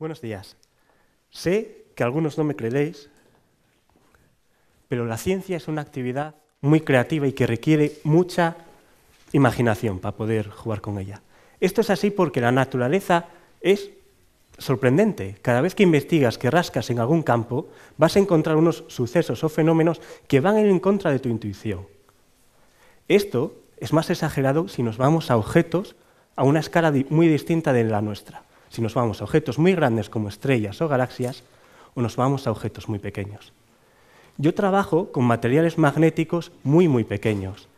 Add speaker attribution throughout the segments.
Speaker 1: Buenos días. Sé que algunos no me creéis, pero la ciencia es una actividad muy creativa y que requiere mucha imaginación para poder jugar con ella. Esto es así porque la naturaleza es sorprendente. Cada vez que investigas, que rascas en algún campo, vas a encontrar unos sucesos o fenómenos que van en contra de tu intuición. Esto es más exagerado si nos vamos a objetos a una escala muy distinta de la nuestra si nos vamos a objetos muy grandes como estrellas o galaxias o nos vamos a objetos muy pequeños. Yo trabajo con materiales magnéticos muy, muy pequeños,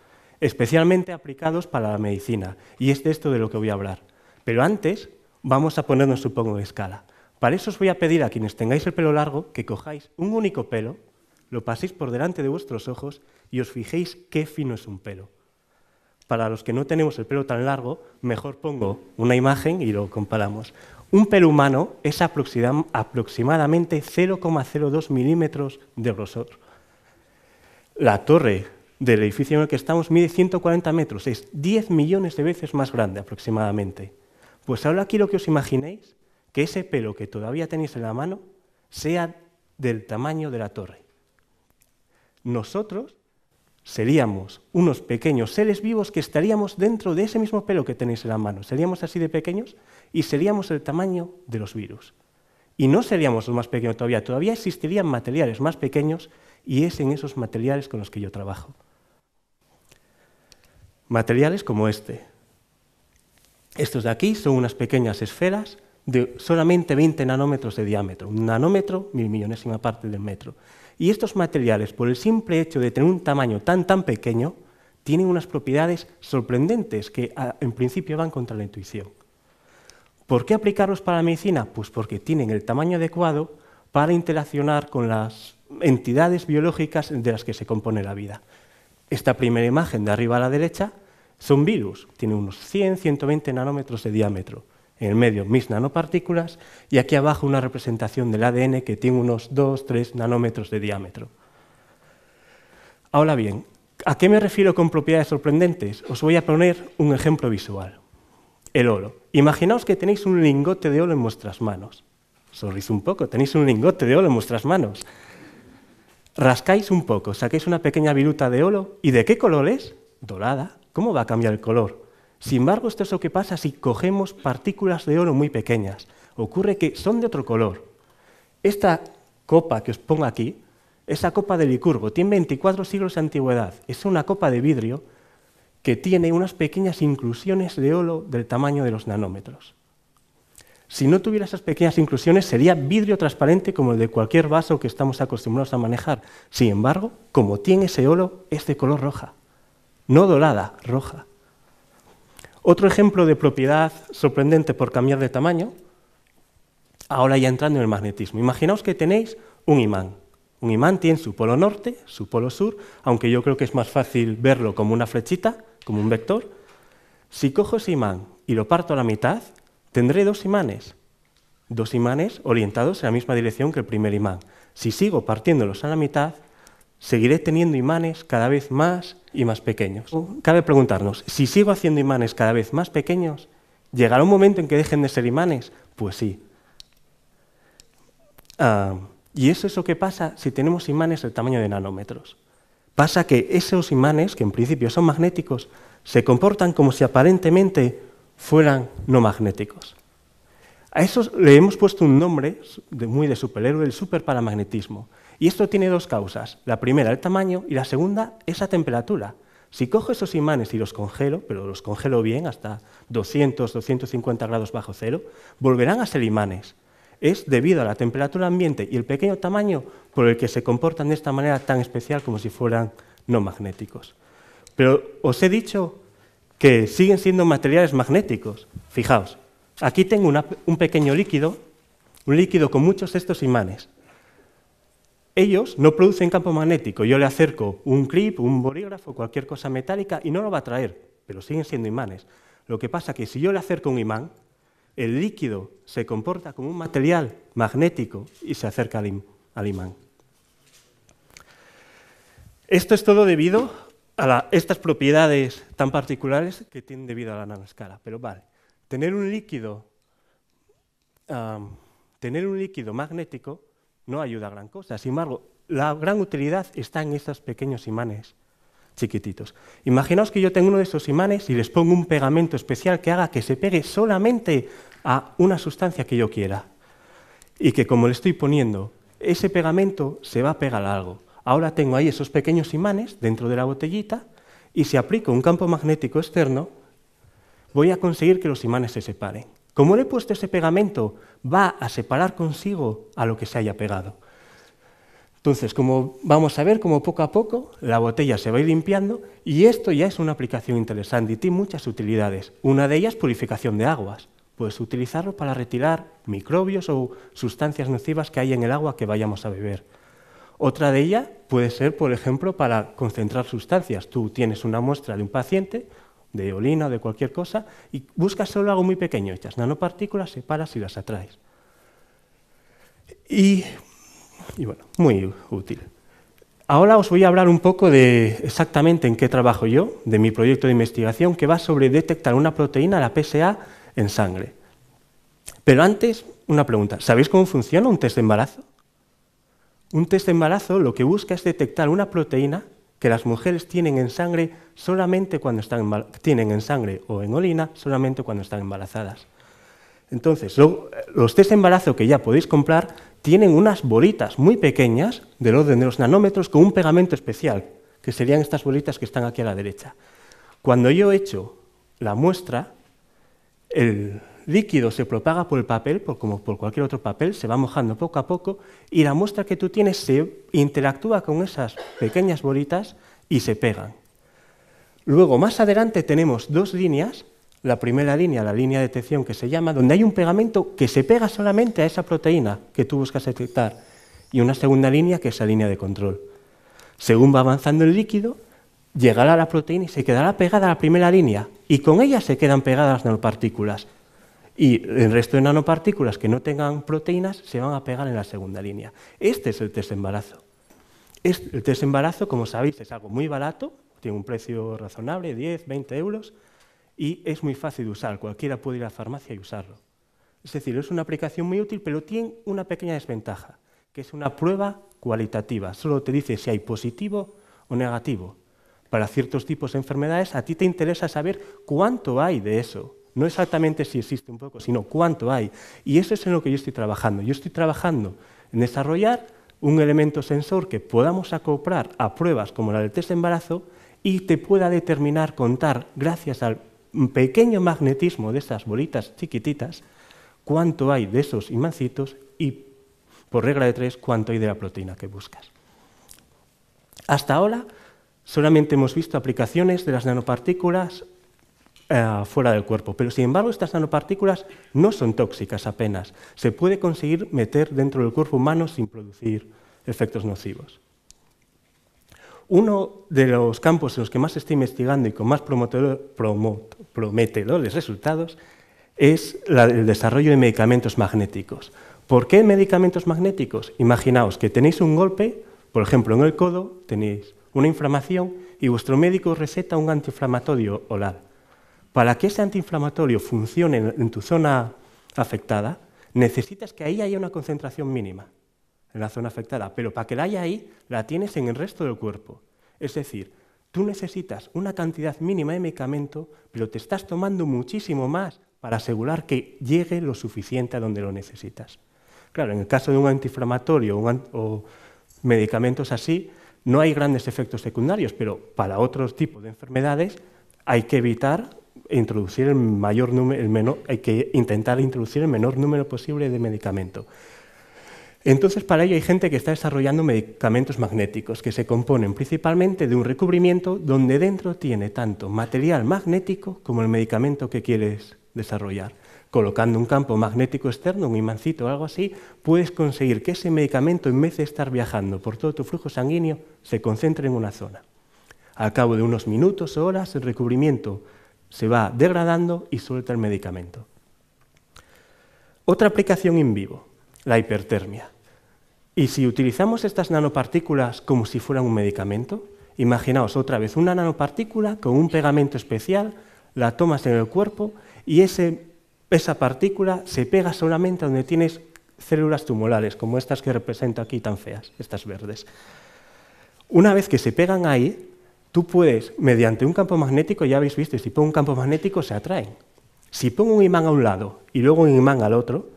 Speaker 1: especialmente aplicados para la medicina, y es de esto de lo que voy a hablar. Pero antes vamos a ponernos, supongo, de escala. Para eso os voy a pedir a quienes tengáis el pelo largo que cojáis un único pelo, lo paséis por delante de vuestros ojos y os fijéis qué fino es un pelo para los que no tenemos el pelo tan largo, mejor pongo una imagen y lo comparamos. Un pelo humano es aproximadamente 0,02 milímetros de grosor. La torre del edificio en el que estamos mide 140 metros, es 10 millones de veces más grande aproximadamente. Pues ahora lo que os imaginéis que ese pelo que todavía tenéis en la mano sea del tamaño de la torre. Nosotros seríamos unos pequeños seres vivos que estaríamos dentro de ese mismo pelo que tenéis en la mano. Seríamos así de pequeños y seríamos el tamaño de los virus. Y no seríamos los más pequeños todavía, todavía existirían materiales más pequeños y es en esos materiales con los que yo trabajo. Materiales como este. Estos de aquí son unas pequeñas esferas de solamente 20 nanómetros de diámetro, un nanómetro, mil millonésima parte del metro. Y estos materiales, por el simple hecho de tener un tamaño tan, tan pequeño, tienen unas propiedades sorprendentes que en principio van contra la intuición. ¿Por qué aplicarlos para la medicina? Pues porque tienen el tamaño adecuado para interaccionar con las entidades biológicas de las que se compone la vida. Esta primera imagen de arriba a la derecha son virus, tienen unos 100-120 nanómetros de diámetro en el medio mis nanopartículas y aquí abajo una representación del ADN que tiene unos 2-3 nanómetros de diámetro. Ahora bien, ¿a qué me refiero con propiedades sorprendentes? Os voy a poner un ejemplo visual. El oro. Imaginaos que tenéis un lingote de oro en vuestras manos. Sonrís un poco, tenéis un lingote de oro en vuestras manos. Rascáis un poco, saquéis una pequeña viruta de oro y ¿de qué color es? Dorada. ¿Cómo va a cambiar el color? Sin embargo, esto es lo que pasa si cogemos partículas de oro muy pequeñas. Ocurre que son de otro color. Esta copa que os pongo aquí, esa copa de Licurgo, tiene 24 siglos de antigüedad. Es una copa de vidrio que tiene unas pequeñas inclusiones de oro del tamaño de los nanómetros. Si no tuviera esas pequeñas inclusiones, sería vidrio transparente como el de cualquier vaso que estamos acostumbrados a manejar. Sin embargo, como tiene ese oro, es de color roja. No dorada, roja. Otro ejemplo de propiedad sorprendente por cambiar de tamaño, ahora ya entrando en el magnetismo. Imaginaos que tenéis un imán. Un imán tiene su polo norte, su polo sur, aunque yo creo que es más fácil verlo como una flechita, como un vector. Si cojo ese imán y lo parto a la mitad, tendré dos imanes. Dos imanes orientados en la misma dirección que el primer imán. Si sigo partiéndolos a la mitad, seguiré teniendo imanes cada vez más y más pequeños. Cabe preguntarnos, si sigo haciendo imanes cada vez más pequeños, ¿llegará un momento en que dejen de ser imanes? Pues sí. Ah, y eso es lo que pasa si tenemos imanes del tamaño de nanómetros. Pasa que esos imanes, que en principio son magnéticos, se comportan como si aparentemente fueran no magnéticos. A eso le hemos puesto un nombre muy de superhéroe, el superparamagnetismo. Y esto tiene dos causas. La primera, el tamaño, y la segunda esa temperatura. Si cojo esos imanes y los congelo, pero los congelo bien, hasta 200, 250 grados bajo cero, volverán a ser imanes. Es debido a la temperatura ambiente y el pequeño tamaño por el que se comportan de esta manera tan especial como si fueran no magnéticos. Pero os he dicho que siguen siendo materiales magnéticos. Fijaos, aquí tengo un pequeño líquido, un líquido con muchos de estos imanes. Ellos no producen campo magnético. Yo le acerco un clip, un bolígrafo, cualquier cosa metálica y no lo va a traer, pero siguen siendo imanes. Lo que pasa es que si yo le acerco un imán, el líquido se comporta como un material magnético y se acerca al, imán. Esto es todo debido a estas propiedades tan particulares que tienen debido a la nanoscala. Pero vale, tener un líquido, tener un líquido magnético no ayuda a gran cosa. Sin embargo, la gran utilidad está en esos pequeños imanes chiquititos. Imaginaos que yo tengo uno de esos imanes y les pongo un pegamento especial que haga que se pegue solamente a una sustancia que yo quiera. Y que como le estoy poniendo, ese pegamento se va a pegar a algo. Ahora tengo ahí esos pequeños imanes dentro de la botellita y si aplico un campo magnético externo, voy a conseguir que los imanes se separen. Como le he puesto ese pegamento, va a separar consigo a lo que se haya pegado. Entonces, como vamos a ver, como poco a poco la botella se va a ir limpiando y esto ya es una aplicación interesante y tiene muchas utilidades. Una de ellas, es purificación de aguas. Puedes utilizarlo para retirar microbios o sustancias nocivas que hay en el agua que vayamos a beber. Otra de ellas puede ser, por ejemplo, para concentrar sustancias. Tú tienes una muestra de un paciente de olina, o de cualquier cosa, y buscas solo algo muy pequeño, hechas nanopartículas, separas y las atraes. Y, y bueno, muy útil. Ahora os voy a hablar un poco de exactamente en qué trabajo yo, de mi proyecto de investigación que va sobre detectar una proteína, la PSA, en sangre. Pero antes, una pregunta. ¿Sabéis cómo funciona un test de embarazo? Un test de embarazo lo que busca es detectar una proteína que las mujeres tienen en sangre solamente cuando están tienen en sangre o en orina solamente cuando están embarazadas. Entonces, los test de embarazo que ya podéis comprar tienen unas bolitas muy pequeñas del orden de los nanómetros con un pegamento especial, que serían estas bolitas que están aquí a la derecha. Cuando yo he hecho la muestra, el, líquido se propaga por el papel, por, como por cualquier otro papel, se va mojando poco a poco y la muestra que tú tienes se interactúa con esas pequeñas bolitas y se pegan. Luego, más adelante tenemos dos líneas. La primera línea, la línea de detección que se llama, donde hay un pegamento que se pega solamente a esa proteína que tú buscas detectar. Y una segunda línea que es la línea de control. Según va avanzando el líquido, llegará la proteína y se quedará pegada a la primera línea. Y con ella se quedan pegadas las nanopartículas y el resto de nanopartículas que no tengan proteínas se van a pegar en la segunda línea. Este es el test este, el test como sabéis, es algo muy barato, tiene un precio razonable, 10, 20 euros, y es muy fácil de usar, cualquiera puede ir a la farmacia y usarlo. Es decir, es una aplicación muy útil, pero tiene una pequeña desventaja, que es una prueba cualitativa, solo te dice si hay positivo o negativo. Para ciertos tipos de enfermedades, a ti te interesa saber cuánto hay de eso, no exactamente si existe un poco, sino cuánto hay. Y eso es en lo que yo estoy trabajando. Yo estoy trabajando en desarrollar un elemento sensor que podamos acoplar a pruebas como la del test de embarazo y te pueda determinar, contar, gracias al pequeño magnetismo de esas bolitas chiquititas, cuánto hay de esos imancitos y, por regla de tres, cuánto hay de la proteína que buscas. Hasta ahora solamente hemos visto aplicaciones de las nanopartículas eh, fuera del cuerpo. Pero sin embargo, estas nanopartículas no son tóxicas apenas. Se puede conseguir meter dentro del cuerpo humano sin producir efectos nocivos. Uno de los campos en los que más se está investigando y con más prometedores resultados es el desarrollo de medicamentos magnéticos. ¿Por qué medicamentos magnéticos? Imaginaos que tenéis un golpe, por ejemplo en el codo, tenéis una inflamación y vuestro médico receta un antiinflamatorio la. Para que ese antiinflamatorio funcione en tu zona afectada, necesitas que ahí haya una concentración mínima en la zona afectada, pero para que la haya ahí, la tienes en el resto del cuerpo. Es decir, tú necesitas una cantidad mínima de medicamento, pero te estás tomando muchísimo más para asegurar que llegue lo suficiente a donde lo necesitas. Claro, en el caso de un antiinflamatorio o medicamentos así, no hay grandes efectos secundarios, pero para otros tipos de enfermedades hay que evitar introducir el mayor hay que intentar introducir el menor número posible de medicamento. Entonces, para ello hay gente que está desarrollando medicamentos magnéticos que se componen principalmente de un recubrimiento donde dentro tiene tanto material magnético como el medicamento que quieres desarrollar. Colocando un campo magnético externo, un imancito o algo así, puedes conseguir que ese medicamento, en vez de estar viajando por todo tu flujo sanguíneo, se concentre en una zona. Al cabo de unos minutos o horas, el recubrimiento se va degradando y suelta el medicamento. Otra aplicación in vivo, la hipertermia. Y si utilizamos estas nanopartículas como si fueran un medicamento, imaginaos otra vez una nanopartícula con un pegamento especial, la tomas en el cuerpo y esa partícula se pega solamente donde tienes células tumorales, como estas que represento aquí tan feas, estas verdes. Una vez que se pegan ahí, Tú puedes, mediante un campo magnético, ya habéis visto, si pongo un campo magnético se atraen. Si pongo un imán a un lado y luego un imán al otro,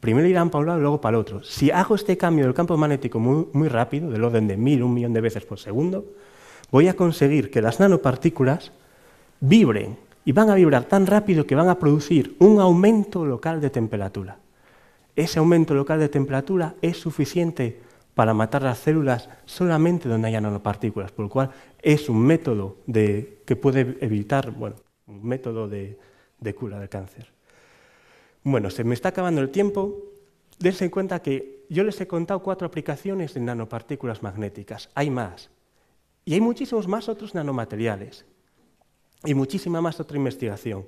Speaker 1: primero irán para un lado y luego para el otro. Si hago este cambio del campo magnético muy, rápido, del orden de mil, un millón de veces por segundo, voy a conseguir que las nanopartículas vibren y van a vibrar tan rápido que van a producir un aumento local de temperatura. Ese aumento local de temperatura es suficiente para matar las células solamente donde haya nanopartículas, por lo cual es un método que puede evitar, bueno, un método de, cura del cáncer. Bueno, se me está acabando el tiempo. Dense en cuenta que yo les he contado cuatro aplicaciones de nanopartículas magnéticas. Hay más. Y hay muchísimos más otros nanomateriales. Y muchísima más otra investigación.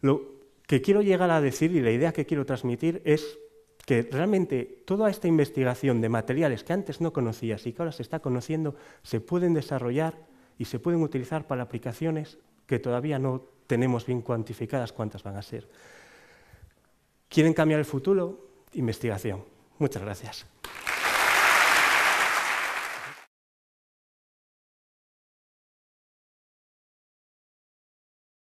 Speaker 1: Lo que quiero llegar a decir y la idea que quiero transmitir es que realmente toda esta investigación de materiales que antes no conocías y que ahora se está conociendo, se pueden desarrollar y se pueden utilizar para aplicaciones que todavía no tenemos bien cuantificadas cuántas van a ser. ¿Quieren cambiar el futuro? Investigación. Muchas gracias.